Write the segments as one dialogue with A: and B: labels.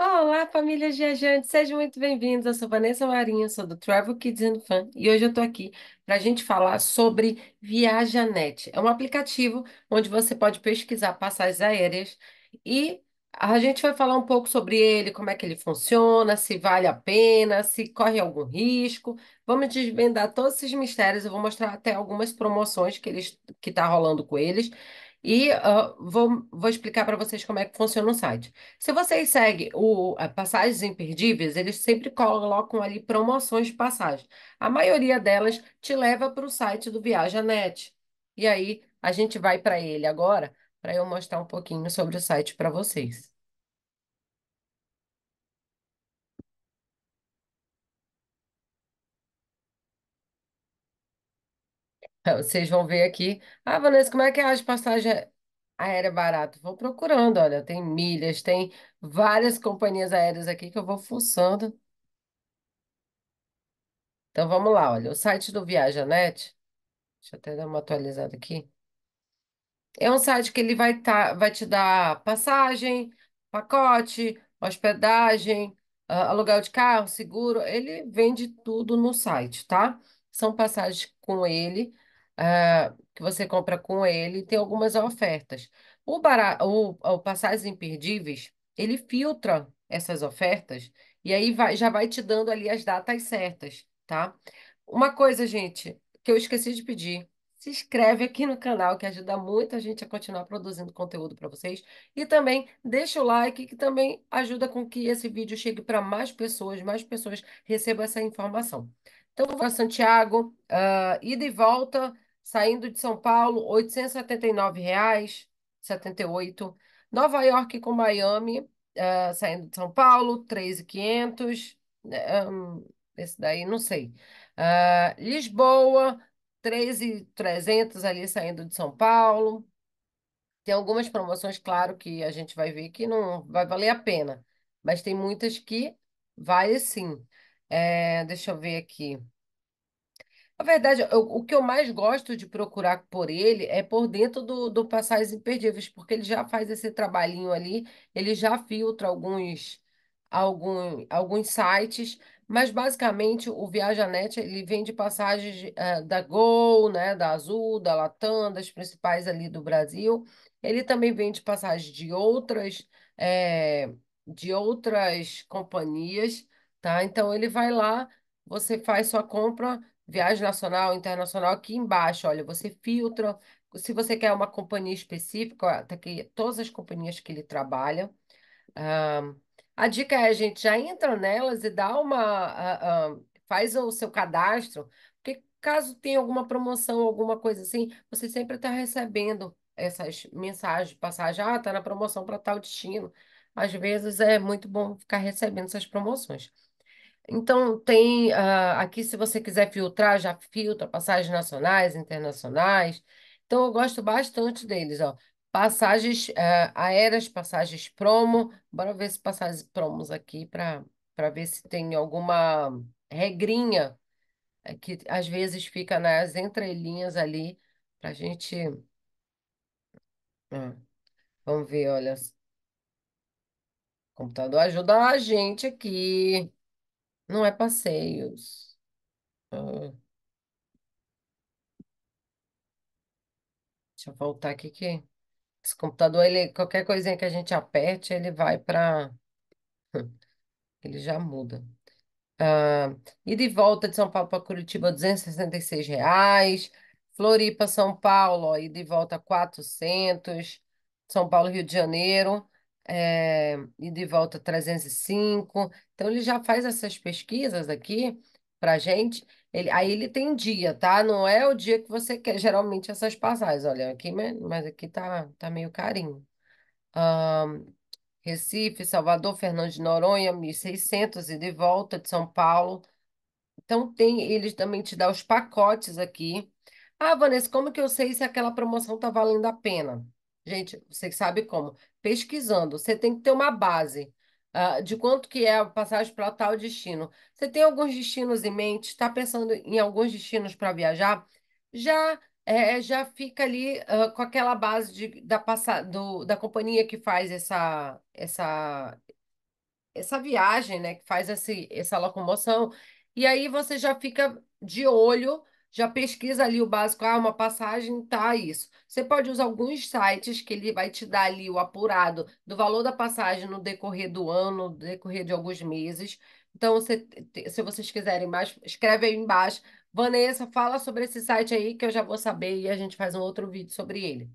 A: Olá, famílias viajantes, sejam muito bem-vindos. Eu sou Vanessa Marinho, sou do Travel Kids and Fun e hoje eu estou aqui para a gente falar sobre Viajanet. É um aplicativo onde você pode pesquisar passagens aéreas e a gente vai falar um pouco sobre ele, como é que ele funciona, se vale a pena, se corre algum risco. Vamos desvendar todos esses mistérios. Eu vou mostrar até algumas promoções que eles que tá rolando com eles. E uh, vou, vou explicar para vocês como é que funciona o site. Se vocês seguem o Passagens Imperdíveis, eles sempre colocam ali promoções de passagem. A maioria delas te leva para o site do ViajaNet. E aí a gente vai para ele agora para eu mostrar um pouquinho sobre o site para vocês. Vocês vão ver aqui. Ah, Vanessa, como é que é as passagens aérea barato? Vou procurando, olha, tem milhas, tem várias companhias aéreas aqui que eu vou fuçando. Então vamos lá, olha, o site do Viajanet, deixa eu até dar uma atualizada aqui. É um site que ele vai, tá, vai te dar passagem, pacote, hospedagem, aluguel de carro, seguro. Ele vende tudo no site, tá? São passagens com ele. Ah, que você compra com ele, tem algumas ofertas. O, bará o, o Passagens Imperdíveis, ele filtra essas ofertas e aí vai- já vai te dando ali as datas certas, tá? Uma coisa, gente, que eu esqueci de pedir. Se inscreve aqui no canal, que ajuda muito a gente a continuar produzindo conteúdo para vocês. E também deixa o like, que também ajuda com que esse vídeo chegue para mais pessoas, mais pessoas recebam essa informação. Então, vou para Santiago, ah, ida e volta saindo de São Paulo, R$ 879,78. Nova York com Miami, uh, saindo de São Paulo, 3,500. Um, né, esse daí, não sei. Uh, Lisboa, 3,300 ali saindo de São Paulo. Tem algumas promoções, claro, que a gente vai ver que não vai valer a pena, mas tem muitas que vale sim. É, deixa eu ver aqui. Na verdade, eu- o que eu mais gosto de procurar por ele é por dentro do, do Passagens Imperdíveis, porque ele já faz esse trabalhinho ali, ele já filtra alguns, algum, alguns sites, mas basicamente o ViajaNet ele vende passagens eh, da Gol, né, da Azul, da Latam, das principais ali do Brasil. Ele também vende passagens de outras, eh, de outras companhias, tá? Então ele vai lá, você faz sua compra viagem nacional, internacional, aqui embaixo, olha, você filtra, se você quer uma companhia específica, tá aqui todas as companhias que ele trabalha. Ah, a dica é, a gente, já entra nelas e dá uma, ah, ah, faz o seu cadastro, porque caso tenha alguma promoção, alguma coisa assim, você sempre está recebendo essas mensagens, passagem, ah, tá na promoção para tal destino. Às vezes é muito bom ficar recebendo essas promoções. Então, tem ah, aqui, se você quiser filtrar, já filtra passagens nacionais, internacionais. Então, eu gosto bastante deles, ó. Passagens eh, aéreas, passagens promo. Bora ver se passagens promos aqui para para ver se tem alguma regrinha eh, que às vezes fica nas entrelinhas ali para a gente. Ah, vamos ver, olha. O computador ajuda a gente aqui. Não é passeios. Ah. deixa eu voltar aqui que esse computador, ele, qualquer coisinha que a gente aperte, ele vai para. Ele já muda. Ah, e de volta de São Paulo para Curitiba, R$ 266 reais. Floripa, São Paulo, e de volta 400. São Paulo, Rio de Janeiro, é, e de volta 305. Então, ele já faz essas pesquisas aqui para gente. Ele, aí ele tem dia, tá? Não é o dia que você quer, geralmente, essas passagens. Olha, aqui, né? mas aqui tá, tá meio carinho. Um, Recife, Salvador, Fernando de Noronha, 1.600 e de volta de São Paulo. Então, tem, ele também te dá os pacotes aqui. Ah, Vanessa, como que eu sei se aquela promoção tá valendo a pena? Gente, vocês sabem como pesquisando. Você tem que ter uma base uh, de quanto que é a passagem para tal destino. Você tem alguns destinos em mente? Está pensando em alguns destinos para viajar? Já é, é já fica ali uh, com aquela base de, da, passa, do, da companhia que faz essa, essa, essa viagem, né? Que faz esse, essa locomoção. E aí você já fica de olho já pesquisa ali o básico, ah, uma passagem tá isso. Você pode usar alguns sites que ele vai te dar ali o apurado do valor da passagem no decorrer do ano, no decorrer de alguns meses. Então, se se vocês quiserem mais, escreve aí embaixo. Vanessa, fala sobre esse site aí que eu já vou saber e a gente faz um outro vídeo sobre ele.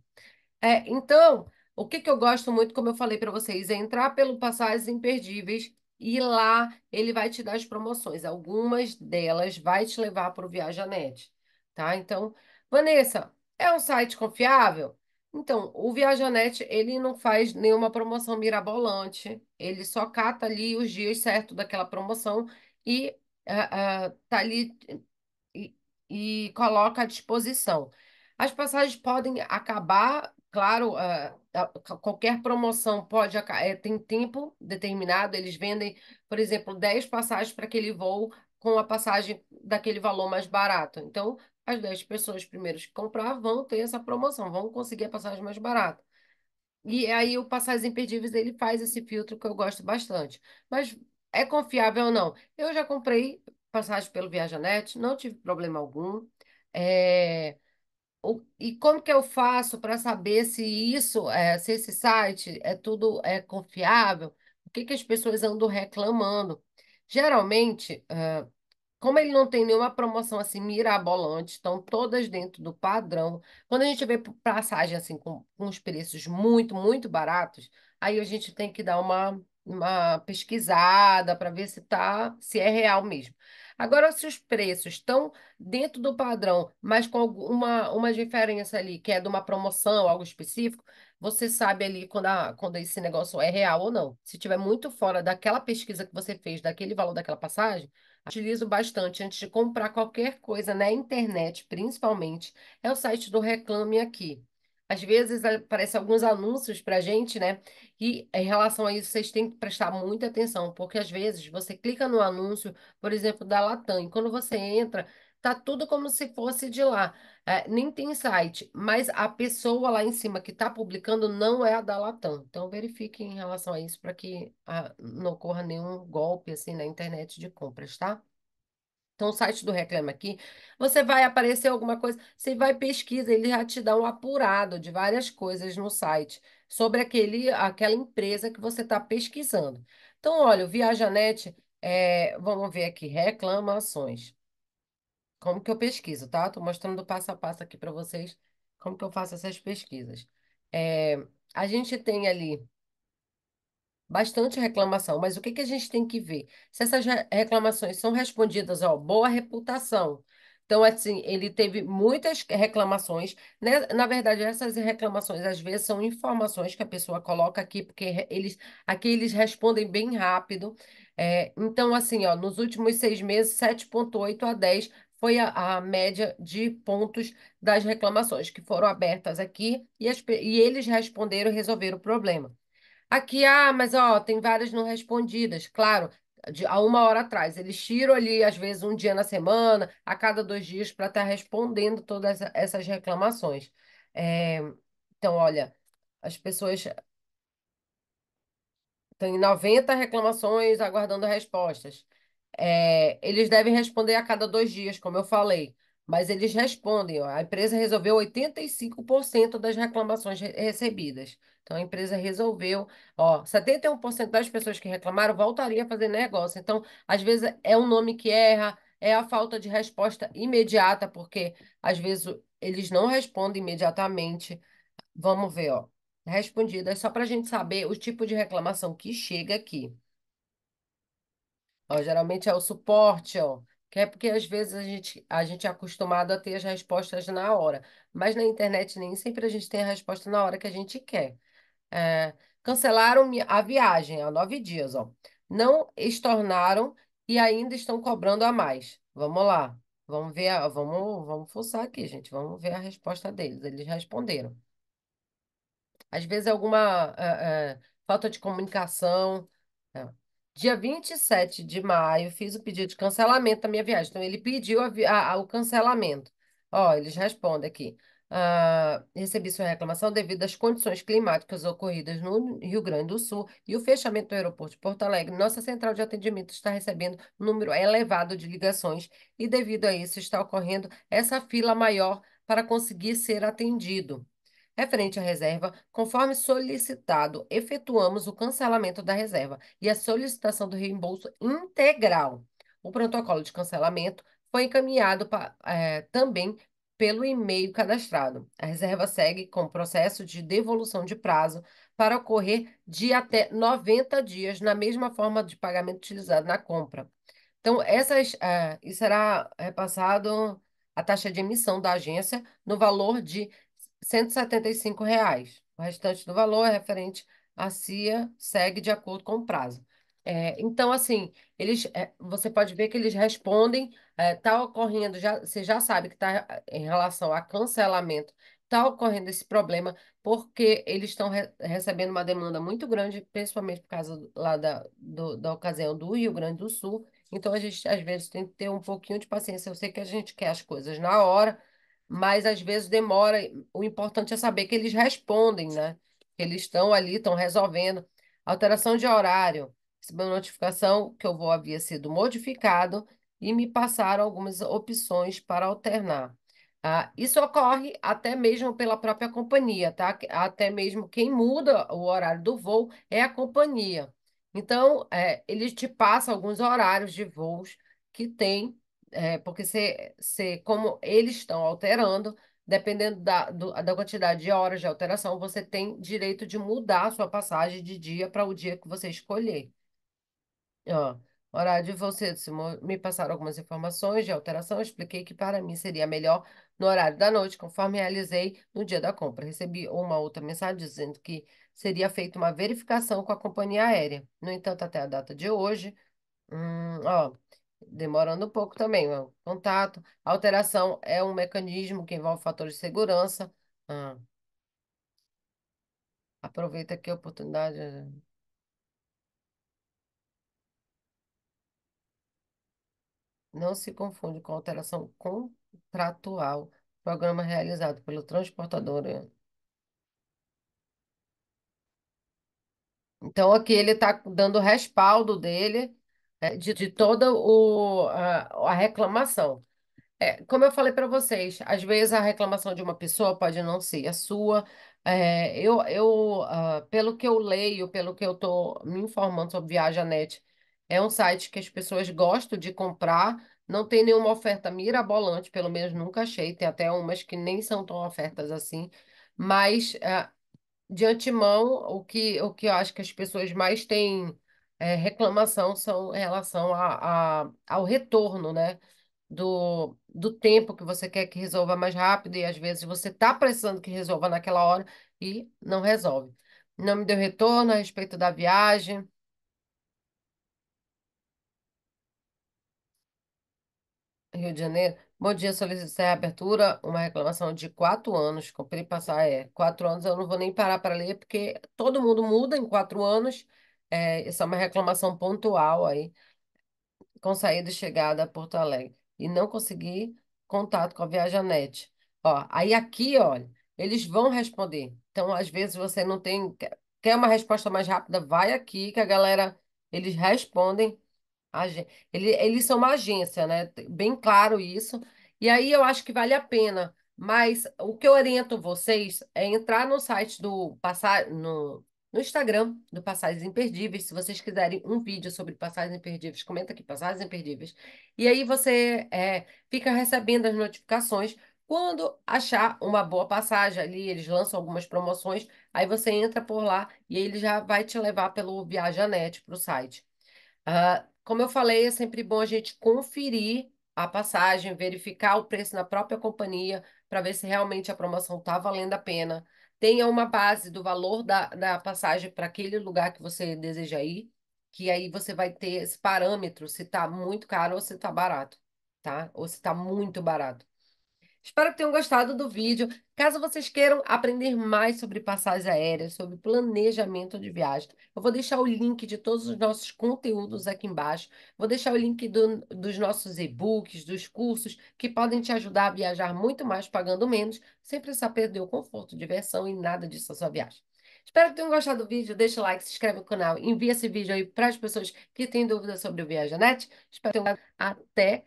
A: É, então, o que, que eu gosto muito, como eu falei para vocês, é entrar pelo Passagens Imperdíveis e lá ele vai te dar as promoções. Algumas delas vai te levar para o Viajanet, tá? Então, Vanessa, é um site confiável? Então, o Viajanet, ele não faz nenhuma promoção mirabolante, ele só cata ali os dias certos daquela promoção e uh, uh, tá ali e, e, coloca à disposição. As passagens podem acabar, claro, uh, qualquer promoção pode é, tem tempo determinado, eles vendem, por exemplo, 10 passagens para aquele voo com a passagem daquele valor mais barato. Então, as 10 pessoas primeiras que comprar vão ter essa promoção, vão conseguir a passagem mais barata. E aí o Passagens Imperdíveis ele faz esse filtro que eu gosto bastante. Mas é confiável ou não? Eu já comprei passagem pelo Viajanet, não tive problema algum. É e como que eu faço para saber se isso, é, se esse site é tudo é confiável? O que que as pessoas andam reclamando? Geralmente, eh, como ele não tem nenhuma promoção assim mirabolante, estão todas dentro do padrão. Quando a gente vê passagem assim com, uns preços muito, muito baratos, aí a gente tem que dar uma uma pesquisada para ver se tá, se é real mesmo. Agora, se os preços estão dentro do padrão, mas com alguma, uma diferença ali, que é de uma promoção, algo específico, você sabe ali quando, a, quando esse negócio é real ou não. Se tiver muito fora daquela pesquisa que você fez, daquele valor daquela passagem, utilizo bastante antes de comprar qualquer coisa na internet, principalmente, é o site do Reclame Aqui às vezes aparecem alguns anúncios para a gente, né? E em relação a isso, vocês têm que prestar muita atenção, porque às vezes você clica no anúncio, por exemplo, da Latam, e quando você entra, tá tudo como se fosse de lá. É, nem tem site, mas a pessoa lá em cima que está publicando não é a da Latam. Então verifique em relação a isso para que a, ah, não ocorra nenhum golpe assim na internet de compras, tá? Então, o site do Reclama Aqui, você vai aparecer alguma coisa, você vai pesquisa, ele já te dá um apurado de várias coisas no site sobre aquele, aquela empresa que você está pesquisando. Então, olha, o Viajanet, é, vamos ver aqui, reclamações. Como que eu pesquiso, tá? Estou mostrando passo a passo aqui para vocês como que eu faço essas pesquisas. É, a gente tem ali bastante reclamação, mas o que, que a gente tem que ver? Se essas reclamações são respondidas, ó, boa reputação. Então, assim, ele teve muitas reclamações. Né? Na verdade, essas reclamações, às vezes, são informações que a pessoa coloca aqui, porque eles, aqui eles respondem bem rápido. É, então, assim, ó, nos últimos seis meses, 7,8 a 10 foi a, a, média de pontos das reclamações que foram abertas aqui e, as, e eles responderam e resolveram o problema. Aqui, ah, mas ó, tem várias não respondidas. Claro, de, há uma hora atrás. Eles tiram ali, às vezes, um dia na semana, a cada dois dias, para estar tá respondendo todas essa, essas reclamações. É, então, olha, as pessoas têm 90 reclamações aguardando respostas. É, eles devem responder a cada dois dias, como eu falei, mas eles respondem. Ó, a empresa resolveu 85% das reclamações recebidas. Então a empresa resolveu, ó, 71% das pessoas que reclamaram voltaria a fazer negócio. Então, às vezes é um nome que erra, é a falta de resposta imediata, porque às vezes eles não respondem imediatamente. Vamos ver, ó. Respondidas, é só para a gente saber o tipo de reclamação que chega aqui. Ó, geralmente é o suporte, ó, que é porque às vezes a gente, a gente é acostumado a ter as respostas na hora, mas na internet nem sempre a gente tem a resposta na hora que a gente quer. É, cancelaram a viagem há nove dias, ó. Não estornaram e ainda estão cobrando a mais. Vamos lá. Vamos ver, a, vamos, vamos forçar aqui, gente. Vamos ver a resposta deles. Eles responderam. Às vezes alguma é, é, falta de comunicação. É. Dia 27 de maio, fiz o pedido de cancelamento da minha viagem. Então, ele pediu a, a, o cancelamento. Ó, eles respondem aqui. Ah, recebi sua reclamação devido às condições climáticas ocorridas no Rio Grande do Sul e o fechamento do aeroporto de Porto Alegre. Nossa central de atendimento está recebendo um número elevado de ligações e, devido a isso, está ocorrendo essa fila maior para conseguir ser atendido. Referente à reserva, conforme solicitado, efetuamos o cancelamento da reserva e a solicitação do reembolso integral. O protocolo de cancelamento foi encaminhado pa, é, também pelo e-mail cadastrado. A reserva segue com o processo de devolução de prazo para ocorrer de até 90 dias, na mesma forma de pagamento utilizado na compra. Então, essas, eh, e será repassado a taxa de emissão da agência no valor de R$ 175. Reais. O restante do valor é referente à CIA, segue de acordo com o prazo. É, então, assim, eles, é, você pode ver que eles respondem está é, tá ocorrendo, já, você já sabe que está é, em relação a cancelamento, está ocorrendo esse problema porque eles estão re recebendo uma demanda muito grande, principalmente por causa lá da, do, da ocasião do Rio Grande do Sul. Então, a gente, às vezes, tem que ter um pouquinho de paciência. Eu sei que a gente quer as coisas na hora, mas às vezes demora. O importante é saber que eles respondem, né? Que eles estão ali, estão resolvendo. Alteração de horário. Recebeu notificação que eu vou havia sido modificado e me passaram algumas opções para alternar. Ah, isso ocorre até mesmo pela própria companhia, tá? Até mesmo quem muda o horário do voo é a companhia. Então, é, eles te passam alguns horários de voos que tem, é, porque se, se, como eles estão alterando, dependendo da, do, da quantidade de horas de alteração, você tem direito de mudar a sua passagem de dia para o dia que você escolher. Ó. Horário de você se me passaram algumas informações de alteração, expliquei que para mim seria melhor no horário da noite, conforme realizei no dia da compra. Recebi uma outra mensagem dizendo que seria feita uma verificação com a companhia aérea. No entanto, até a data de hoje, hum, ó, demorando um pouco também, o contato. A alteração é um mecanismo que envolve fatores de segurança. Ah, aproveita aqui a oportunidade. não se confunde com alteração contratual, programa realizado pelo transportador. Então, aqui ele está dando respaldo dele é, de, de, toda o, a, a reclamação. É, como eu falei para vocês, às vezes a reclamação de uma pessoa pode não ser a sua. É, eu, eu uh, pelo que eu leio, pelo que eu estou me informando sobre Viaja é um site que as pessoas gostam de comprar, não tem nenhuma oferta mirabolante, pelo menos nunca achei. Tem até umas que nem são tão ofertas assim. Mas, eh, de antemão, o que, o que eu acho que as pessoas mais têm é, reclamação são em relação a, a, ao retorno, né? Do, do tempo que você quer que resolva mais rápido e às vezes você está precisando que resolva naquela hora e não resolve. Não me deu retorno a respeito da viagem, Rio de Janeiro. Bom dia, solicitei a abertura, uma reclamação de quatro anos. Comprei passar, é, quatro anos, eu não vou nem parar para ler, porque todo mundo muda em quatro anos. É, isso é uma reclamação pontual aí, com saída e chegada a Porto Alegre. E não consegui contato com a Viajanete. Ó, aí aqui, olha, eles vão responder. Então, às vezes, você não tem. Quer uma resposta mais rápida? Vai aqui, que a galera. Eles respondem Agen... eles são uma agência, né? Bem claro isso. E aí eu acho que vale a pena. Mas o que eu oriento vocês é entrar no site do passar no, no Instagram do Passagens Imperdíveis. Se vocês quiserem um vídeo sobre passagens imperdíveis, comenta aqui passagens imperdíveis. E aí você é, fica recebendo as notificações. Quando achar uma boa passagem ali, eles lançam algumas promoções, aí você entra por lá e ele já vai te levar pelo Viajanet para o site. Uh, como eu falei, é sempre bom a gente conferir a passagem, verificar o preço na própria companhia para ver se realmente a promoção está valendo a pena. Tenha uma base do valor da, da passagem para aquele lugar que você deseja ir, que aí você vai ter esse parâmetro se está muito caro ou se está barato, tá? Ou se está muito barato. Espero que tenham gostado do vídeo. Caso vocês queiram aprender mais sobre passagens aéreas, sobre planejamento de viagem, eu vou deixar o link de todos os nossos conteúdos aqui embaixo. Vou deixar o link do, dos nossos e-books, dos cursos, que podem te ajudar a viajar muito mais pagando menos, sem precisar perder o conforto, diversão e nada disso na sua viagem. Espero que tenham gostado do vídeo. Deixa o like, se inscreve no canal, envia esse vídeo aí para as pessoas que têm dúvidas sobre o Viajanet. Espero que tenham gostado. Até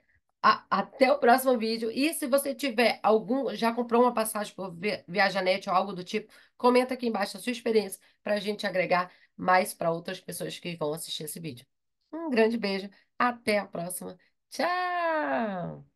A: até o próximo vídeo. E se você tiver algum, já comprou uma passagem por Viajanete ou algo do tipo, comenta aqui embaixo a sua experiência para a gente agregar mais para outras pessoas que vão assistir esse vídeo. Um grande beijo, até a próxima. Tchau!